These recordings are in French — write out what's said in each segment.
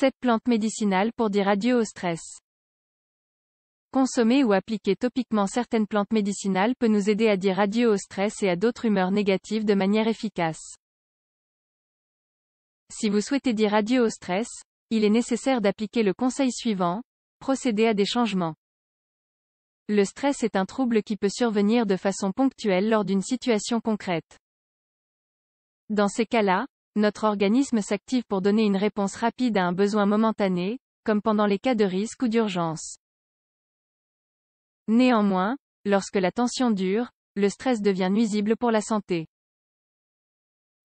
7 plantes médicinales pour dire adieu au stress. Consommer ou appliquer topiquement certaines plantes médicinales peut nous aider à dire adieu au stress et à d'autres humeurs négatives de manière efficace. Si vous souhaitez dire adieu au stress, il est nécessaire d'appliquer le conseil suivant, procéder à des changements. Le stress est un trouble qui peut survenir de façon ponctuelle lors d'une situation concrète. Dans ces cas-là, notre organisme s'active pour donner une réponse rapide à un besoin momentané, comme pendant les cas de risque ou d'urgence. Néanmoins, lorsque la tension dure, le stress devient nuisible pour la santé.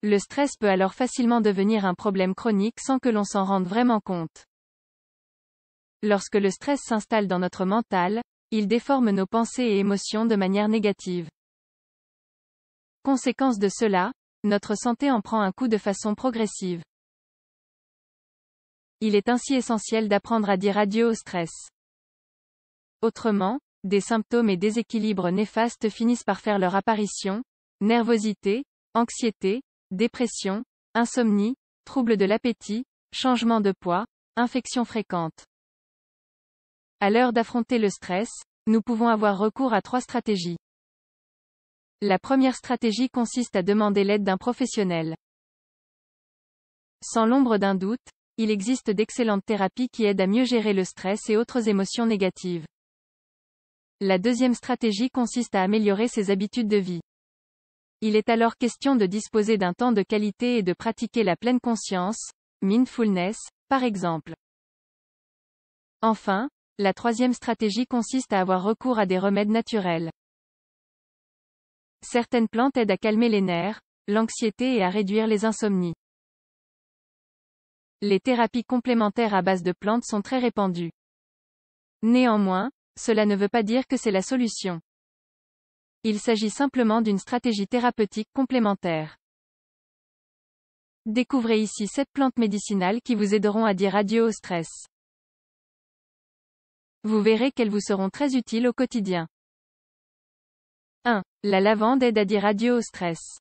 Le stress peut alors facilement devenir un problème chronique sans que l'on s'en rende vraiment compte. Lorsque le stress s'installe dans notre mental, il déforme nos pensées et émotions de manière négative. Conséquence de cela, notre santé en prend un coup de façon progressive. Il est ainsi essentiel d'apprendre à dire adieu au stress. Autrement, des symptômes et déséquilibres néfastes finissent par faire leur apparition, nervosité, anxiété, dépression, insomnie, troubles de l'appétit, changement de poids, infections fréquentes. À l'heure d'affronter le stress, nous pouvons avoir recours à trois stratégies. La première stratégie consiste à demander l'aide d'un professionnel. Sans l'ombre d'un doute, il existe d'excellentes thérapies qui aident à mieux gérer le stress et autres émotions négatives. La deuxième stratégie consiste à améliorer ses habitudes de vie. Il est alors question de disposer d'un temps de qualité et de pratiquer la pleine conscience, mindfulness, par exemple. Enfin, la troisième stratégie consiste à avoir recours à des remèdes naturels. Certaines plantes aident à calmer les nerfs, l'anxiété et à réduire les insomnies. Les thérapies complémentaires à base de plantes sont très répandues. Néanmoins, cela ne veut pas dire que c'est la solution. Il s'agit simplement d'une stratégie thérapeutique complémentaire. Découvrez ici 7 plantes médicinales qui vous aideront à dire adieu au stress. Vous verrez qu'elles vous seront très utiles au quotidien. 1. La lavande aide à dire adieu au stress.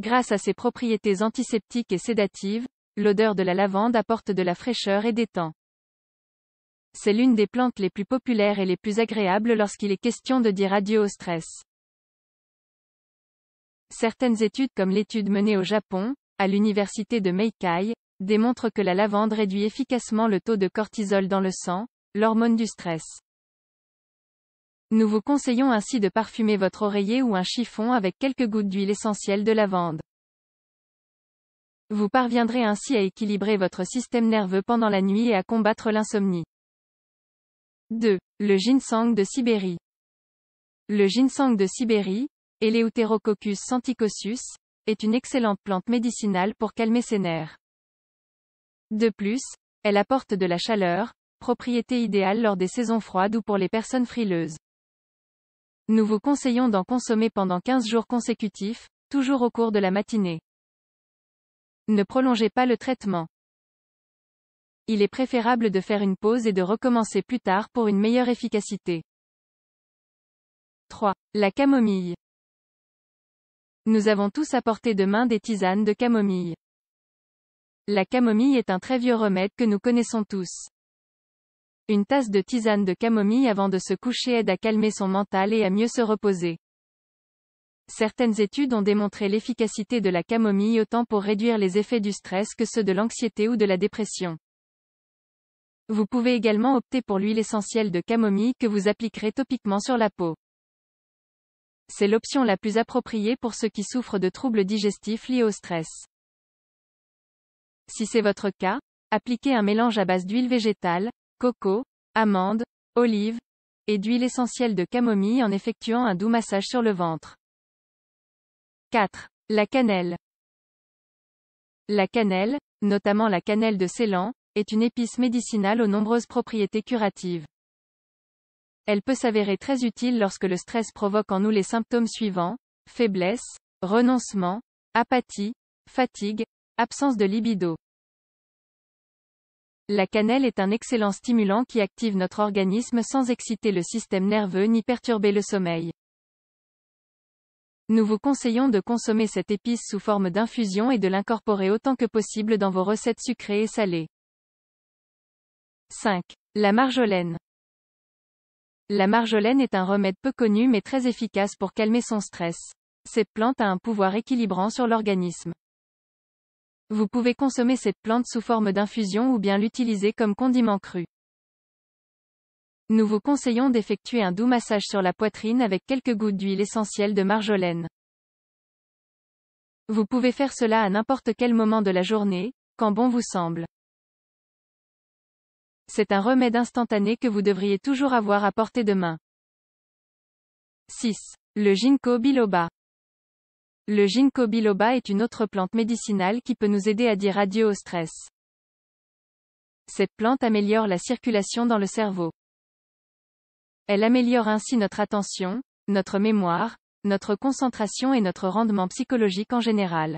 Grâce à ses propriétés antiseptiques et sédatives, l'odeur de la lavande apporte de la fraîcheur et détend. C'est l'une des plantes les plus populaires et les plus agréables lorsqu'il est question de dire adieu au stress. Certaines études comme l'étude menée au Japon, à l'université de Meikai, démontrent que la lavande réduit efficacement le taux de cortisol dans le sang, l'hormone du stress. Nous vous conseillons ainsi de parfumer votre oreiller ou un chiffon avec quelques gouttes d'huile essentielle de lavande. Vous parviendrez ainsi à équilibrer votre système nerveux pendant la nuit et à combattre l'insomnie. 2. Le ginseng de Sibérie. Le ginseng de Sibérie, Eleutherococcus santicosus, est une excellente plante médicinale pour calmer ses nerfs. De plus, elle apporte de la chaleur, propriété idéale lors des saisons froides ou pour les personnes frileuses. Nous vous conseillons d'en consommer pendant 15 jours consécutifs, toujours au cours de la matinée. Ne prolongez pas le traitement. Il est préférable de faire une pause et de recommencer plus tard pour une meilleure efficacité. 3. La camomille. Nous avons tous apporté de main des tisanes de camomille. La camomille est un très vieux remède que nous connaissons tous. Une tasse de tisane de camomille avant de se coucher aide à calmer son mental et à mieux se reposer. Certaines études ont démontré l'efficacité de la camomille autant pour réduire les effets du stress que ceux de l'anxiété ou de la dépression. Vous pouvez également opter pour l'huile essentielle de camomille que vous appliquerez topiquement sur la peau. C'est l'option la plus appropriée pour ceux qui souffrent de troubles digestifs liés au stress. Si c'est votre cas, appliquez un mélange à base d'huile végétale, coco, amandes, olives, et d'huile essentielle de camomille en effectuant un doux massage sur le ventre. 4. La cannelle. La cannelle, notamment la cannelle de Ceylan, est une épice médicinale aux nombreuses propriétés curatives. Elle peut s'avérer très utile lorsque le stress provoque en nous les symptômes suivants, faiblesse, renoncement, apathie, fatigue, absence de libido. La cannelle est un excellent stimulant qui active notre organisme sans exciter le système nerveux ni perturber le sommeil. Nous vous conseillons de consommer cette épice sous forme d'infusion et de l'incorporer autant que possible dans vos recettes sucrées et salées. 5. La marjolaine. La marjolaine est un remède peu connu mais très efficace pour calmer son stress. Cette plante a un pouvoir équilibrant sur l'organisme. Vous pouvez consommer cette plante sous forme d'infusion ou bien l'utiliser comme condiment cru. Nous vous conseillons d'effectuer un doux massage sur la poitrine avec quelques gouttes d'huile essentielle de marjolaine. Vous pouvez faire cela à n'importe quel moment de la journée, quand bon vous semble. C'est un remède instantané que vous devriez toujours avoir à portée de main. 6. Le ginkgo biloba. Le ginkgo biloba est une autre plante médicinale qui peut nous aider à dire adieu au stress. Cette plante améliore la circulation dans le cerveau. Elle améliore ainsi notre attention, notre mémoire, notre concentration et notre rendement psychologique en général.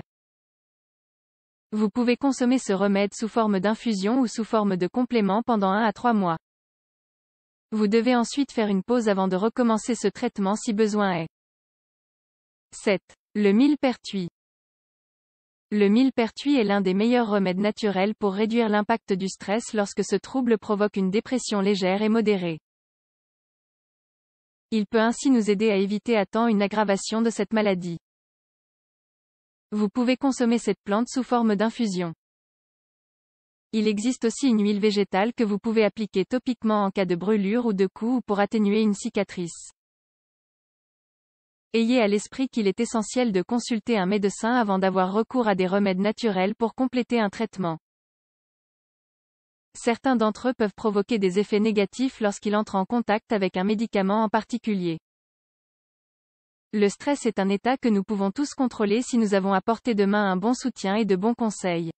Vous pouvez consommer ce remède sous forme d'infusion ou sous forme de complément pendant 1 à 3 mois. Vous devez ensuite faire une pause avant de recommencer ce traitement si besoin est. 7. Le millepertuis. Le millepertuis est l'un des meilleurs remèdes naturels pour réduire l'impact du stress lorsque ce trouble provoque une dépression légère et modérée. Il peut ainsi nous aider à éviter à temps une aggravation de cette maladie. Vous pouvez consommer cette plante sous forme d'infusion. Il existe aussi une huile végétale que vous pouvez appliquer topiquement en cas de brûlure ou de coup ou pour atténuer une cicatrice. Ayez à l'esprit qu'il est essentiel de consulter un médecin avant d'avoir recours à des remèdes naturels pour compléter un traitement. Certains d'entre eux peuvent provoquer des effets négatifs lorsqu'ils entrent en contact avec un médicament en particulier. Le stress est un état que nous pouvons tous contrôler si nous avons apporté demain de main un bon soutien et de bons conseils.